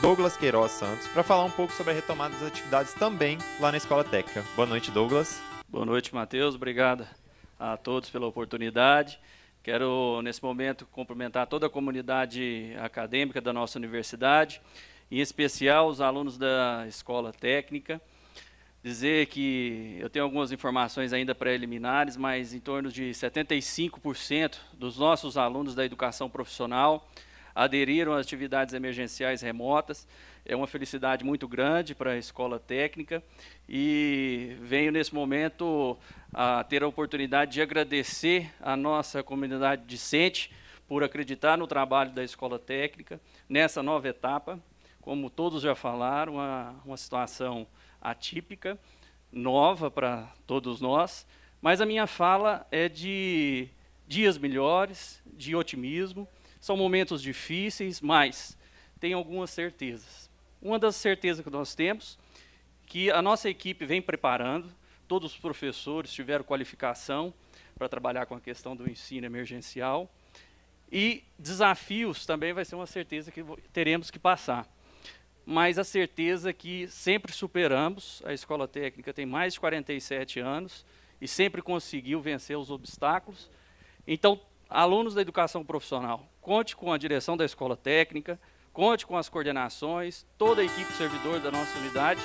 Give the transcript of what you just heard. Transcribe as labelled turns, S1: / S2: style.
S1: Douglas Queiroz Santos, para falar um pouco sobre a retomada das atividades também lá na Escola Técnica. Boa noite, Douglas. Boa noite, Matheus. Obrigado a todos pela oportunidade. Quero, nesse momento, cumprimentar toda a comunidade acadêmica da nossa universidade, em especial os alunos da Escola Técnica. Dizer que eu tenho algumas informações ainda preliminares, mas em torno de 75% dos nossos alunos da educação profissional aderiram às atividades emergenciais remotas. É uma felicidade muito grande para a escola técnica e venho nesse momento a ter a oportunidade de agradecer à nossa comunidade discente por acreditar no trabalho da escola técnica nessa nova etapa. Como todos já falaram, uma, é uma situação atípica, nova para todos nós, mas a minha fala é de dias melhores, de otimismo são momentos difíceis, mas tem algumas certezas. Uma das certezas que nós temos, que a nossa equipe vem preparando, todos os professores tiveram qualificação para trabalhar com a questão do ensino emergencial, e desafios também vai ser uma certeza que teremos que passar. Mas a certeza é que sempre superamos, a Escola Técnica tem mais de 47 anos e sempre conseguiu vencer os obstáculos. Então, alunos da educação profissional, conte com a direção da escola técnica, conte com as coordenações, toda a equipe servidora da nossa unidade